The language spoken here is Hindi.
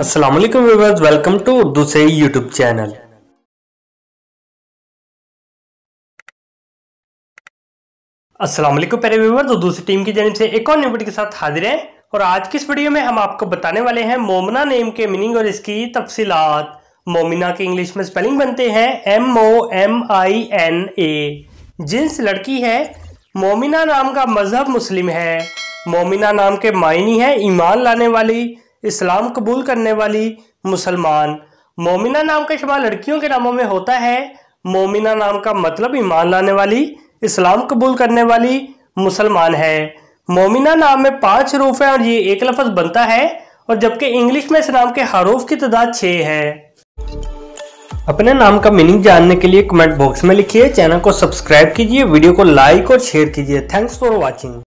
Aslam viewers welcome to Urdu से यूट्यूब चैनल असलम पहले व्यूवर्स उर्दू से टीम की जानब से एक और न्यूबिट के साथ हाजिर हैं और आज की इस वीडियो में हम आपको बताने वाले हैं मोमना नेम के मीनिंग और इसकी तफसीत मोमिना के इंग्लिश में स्पेलिंग बनते हैं M O M I N A जिन्स लड़की है मोमिना नाम का मजहब मुस्लिम है मोमिना नाम के मायनी है ईमान लाने वाली इस्लाम कबूल करने वाली मुसलमान मोमिना नाम का शुमार लड़कियों के नामों में होता है मोमिना नाम का मतलब ईमान लाने वाली इस्लाम कबूल करने वाली मुसलमान है मोमिना नाम में पांच रूफ है और ये एक लफज बनता है और जबकि इंग्लिश में इस नाम के हरूफ की तादाद छः है अपने नाम का मीनिंग जानने के लिए कमेंट बॉक्स में लिखिए चैनल को सब्सक्राइब कीजिए वीडियो को लाइक और शेयर कीजिए थैंक्स फॉर वॉचिंग